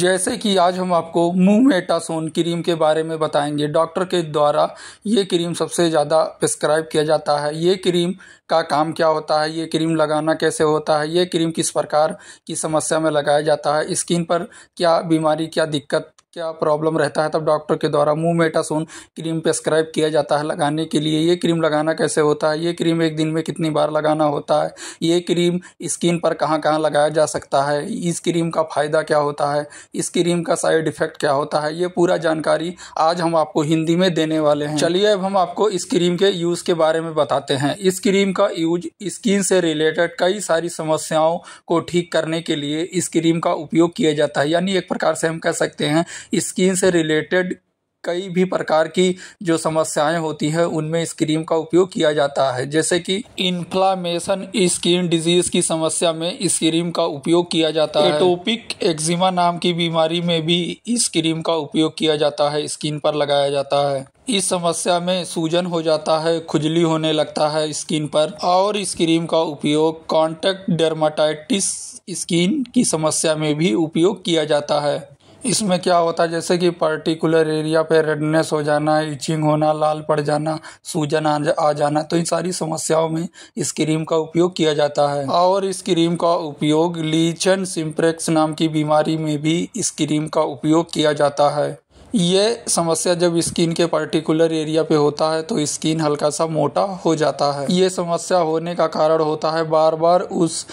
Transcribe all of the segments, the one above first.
जैसे कि आज हम आपको मुंह मेटासोन क्रीम के बारे में बताएंगे डॉक्टर के द्वारा ये क्रीम सबसे ज़्यादा प्रिस्क्राइब किया जाता है ये क्रीम का काम क्या होता है ये क्रीम लगाना कैसे होता है ये क्रीम किस प्रकार की समस्या में लगाया जाता है स्किन पर क्या बीमारी क्या दिक्कत क्या प्रॉब्लम रहता है तब डॉक्टर के द्वारा मुँह मेटासोन क्रीम प्रेस्क्राइब किया जाता है लगाने के लिए ये क्रीम लगाना कैसे होता है ये क्रीम एक दिन में कितनी बार लगाना होता है ये क्रीम स्किन पर कहाँ कहाँ लगाया जा सकता है इस क्रीम का फ़ायदा क्या होता है इस क्रीम का साइड इफ़ेक्ट क्या होता है ये पूरा जानकारी आज हम आपको हिंदी में देने वाले हैं चलिए अब हम आपको इस क्रीम के यूज़ के बारे में बताते हैं इस क्रीम का यूज स्किन से रिलेटेड कई सारी समस्याओं को ठीक करने के लिए इस क्रीम का उपयोग किया जाता है यानी एक प्रकार से हम कह सकते हैं स्किन से रिलेटेड कई भी प्रकार की जो समस्याएं होती हैं उनमें इस क्रीम का उपयोग किया जाता है जैसे कि इन्फ्लामेशन स्किन डिजीज की समस्या में इस क्रीम का उपयोग किया जाता है एटोपिक एक्जिमा नाम की बीमारी में भी इस क्रीम का उपयोग किया जाता है स्किन पर लगाया जाता है इस समस्या में सूजन हो जाता है खुजली होने लगता है स्किन पर और इस क्रीम का उपयोग कॉन्टेक्ट डर्माटाइटिस स्किन की समस्या में भी उपयोग किया जाता है इसमें क्या होता है जैसे कि पर्टिकुलर एरिया पे रेडनेस हो जाना इचिंग होना लाल पड़ जाना सूजन आ जाना तो इन सारी समस्याओं में इस क्रीम का उपयोग किया जाता है और इस क्रीम का उपयोग लीचन सिम्प्रेक्स नाम की बीमारी में भी इस क्रीम का उपयोग किया जाता है ये समस्या जब स्किन के पर्टिकुलर एरिया पे होता है तो स्किन हल्का सा मोटा हो जाता है ये समस्या होने का कारण होता है बार बार उस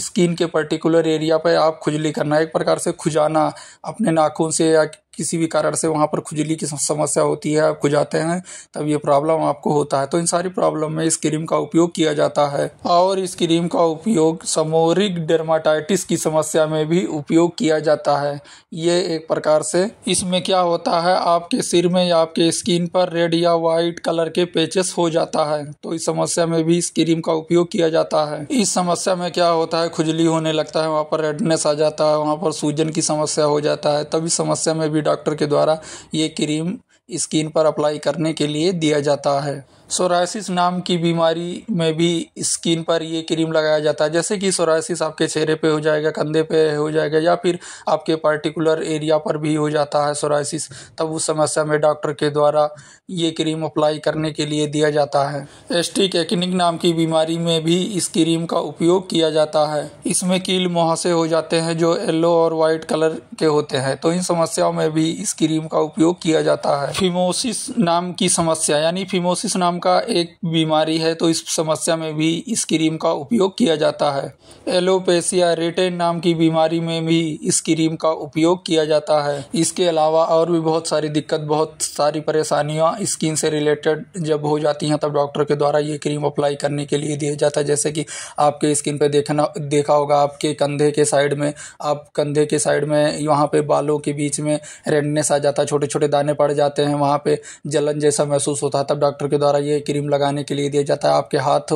स्किन के पर्टिकुलर एरिया पर आप खुजली करना एक प्रकार से खुजाना अपने नाखून से या किसी भी कारण से वहाँ पर खुजली की समस्या होती है आप खुजाते हैं तब ये प्रॉब्लम आपको होता है तो इन सारी प्रॉब्लम में इस क्रीम का उपयोग किया जाता है और इस क्रीम का उपयोग समोरिक डर्माटाइटिस की समस्या में भी उपयोग किया जाता है ये एक प्रकार से इसमें क्या होता है आपके सिर में या आपके स्किन पर रेड या वाइट कलर के पेचेस हो जाता है तो इस समस्या में भी इस क्रीम का उपयोग किया जाता है इस समस्या में क्या होता है खुजली होने लगता है वहाँ पर रेडनेस आ जाता है वहाँ पर सूजन की समस्या हो जाता है तब इस समस्या में भी डॉक्टर के द्वारा ये क्रीम स्किन पर अप्लाई करने के लिए दिया जाता है सोरासिस नाम की बीमारी में भी स्किन पर ये क्रीम लगाया जाता है जैसे कि सोरासिस आपके चेहरे पे हो जाएगा कंधे पे हो जाएगा या फिर आपके पार्टिकुलर एरिया पर भी हो जाता है सोरासिस तब उस समस्या में डॉक्टर के द्वारा ये क्रीम अप्लाई करने के लिए दिया जाता है एस्टिक एक्निक नाम की बीमारी में भी इस क्रीम का उपयोग किया जाता है इसमें कील मुहासे हो जाते हैं जो येलो और वाइट कलर के होते हैं तो इन समस्याओं में भी इस क्रीम का उपयोग किया जाता है फिमोसिस नाम की समस्या यानी फिमोसिस नाम का एक बीमारी है तो इस समस्या में भी इस क्रीम का उपयोग किया जाता है एलोपेसिया रेटेन नाम की बीमारी में भी इस क्रीम का उपयोग किया जाता है इसके अलावा और भी बहुत सारी दिक्कत बहुत सारी परेशानियाँ स्किन से रिलेटेड जब हो जाती हैं तब डॉक्टर के द्वारा ये क्रीम अप्लाई करने के लिए दिया जाता है जैसे कि आपके स्किन पर देखना देखा होगा आपके कंधे के साइड में आप कंधे के साइड में वहाँ पर बालों के बीच में रेडनेस आ जाता है छोटे छोटे दाने पड़ जाते हैं वहाँ पे जलन जैसा महसूस होता है तब डॉक्टर के द्वारा ये लिए क्रीम लगाने के लिए दिया जाता है आपके हाथ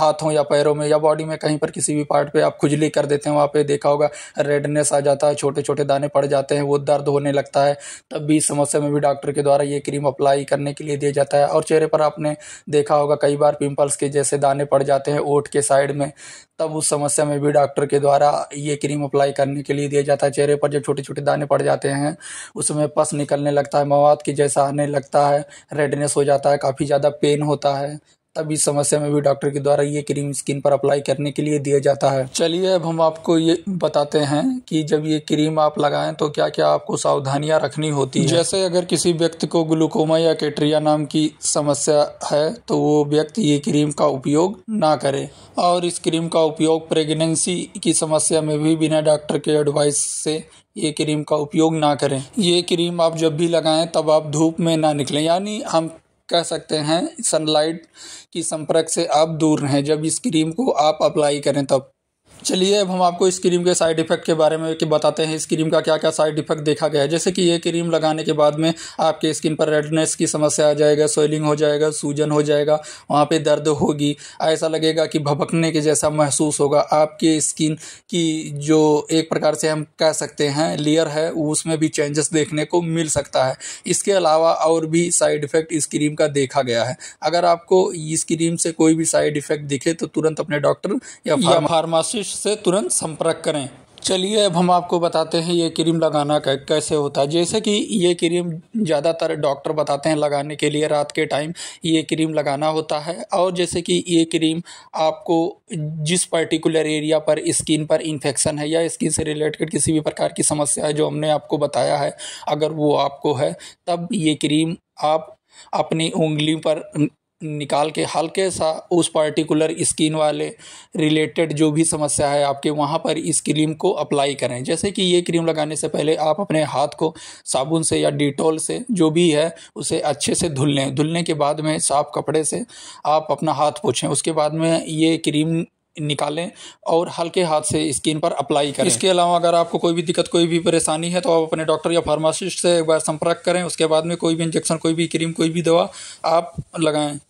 हाथों या पैरों में या बॉडी में कहीं पर किसी भी पार्ट पे आप खुजली कर देते हैं वहाँ पे देखा होगा रेडनेस आ जाता है छोटे छोटे दाने पड़ जाते हैं वो दर्द होने लगता है तब भी इस समस्या में भी डॉक्टर के द्वारा ये क्रीम अप्लाई करने के लिए दिया जाता है और चेहरे पर आपने देखा होगा कई बार पिम्पल्स के जैसे दाने पड़ जाते हैं ओठ के साइड में तब उस समस्या में भी डॉक्टर के द्वारा ये क्रीम अप्लाई करने के लिए दिया जाता है चेहरे पर जो छोटे छोटे दाने पड़ जाते हैं उसमें पस निकलने लगता है मवाद की जैसा आने लगता है रेडनेस हो जाता है काफ़ी ज़्यादा पेन होता है तब इस समस्या में भी डॉक्टर के द्वारा ये क्रीम स्किन पर अप्लाई करने के लिए दिया जाता है चलिए अब हम आपको ये बताते हैं कि जब ये क्रीम आप लगाएं तो क्या क्या आपको सावधानियां रखनी होती है जैसे अगर किसी व्यक्ति को ग्लूकोमा या कैट्रिया नाम की समस्या है तो वो व्यक्ति ये क्रीम का उपयोग ना करे और इस क्रीम का उपयोग प्रेगनेंसी की समस्या में भी बिना डॉक्टर के एडवाइस से ये क्रीम का उपयोग ना करें ये क्रीम आप जब भी लगाएं तब आप धूप में ना निकलें यानी हम कह सकते हैं सनलाइट की संपर्क से आप दूर रहें जब इस क्रीम को आप अप्लाई करें तब चलिए अब हम आपको इस क्रीम के साइड इफ़ेक्ट के बारे में बताते हैं इस क्रीम का क्या क्या साइड इफ़ेक्ट देखा गया है जैसे कि ये क्रीम लगाने के बाद में आपके स्किन पर रेडनेस की समस्या आ जाएगा सोइलिंग हो जाएगा सूजन हो जाएगा वहाँ पे दर्द होगी ऐसा लगेगा कि भभकने के जैसा महसूस होगा आपके स्किन की जो एक प्रकार से हम कह सकते हैं लेयर है उसमें भी चेंजेस देखने को मिल सकता है इसके अलावा और भी साइड इफ़ेक्ट इस क्रीम का देखा गया है अगर आपको इस क्रीम से कोई भी साइड इफ़ेक्ट दिखे तो तुरंत अपने डॉक्टर या फार्मासिस्ट न्यूट्रिशनिस्ट से तुरंत संपर्क करें चलिए अब हम आपको बताते हैं ये क्रीम लगाना कैसे होता है जैसे कि ये क्रीम ज़्यादातर डॉक्टर बताते हैं लगाने के लिए रात के टाइम ये क्रीम लगाना होता है और जैसे कि ये क्रीम आपको जिस पर्टिकुलर एरिया पर स्किन पर इन्फेक्शन है या स्किन से रिलेटेड किसी भी प्रकार की समस्या है जो हमने आपको बताया है अगर वो आपको है तब ये क्रीम आप अपनी उंगली पर निकाल के हल्के सा उस पार्टिकुलर स्किन वाले रिलेटेड जो भी समस्या है आपके वहाँ पर इस क्रीम को अप्लाई करें जैसे कि ये क्रीम लगाने से पहले आप अपने हाथ को साबुन से या डिटॉल से जो भी है उसे अच्छे से धुल लें धुलने के बाद में साफ कपड़े से आप अपना हाथ पोछें उसके बाद में ये क्रीम निकालें और हल्के हाथ से स्किन पर अप्लाई करें इसके अलावा अगर आपको कोई भी दिक्कत कोई भी परेशानी है तो आप अपने डॉक्टर या फार्मासिस्ट से एक बार संपर्क करें उसके बाद में कोई भी इंजेक्शन कोई भी क्रीम कोई भी दवा आप लगाएं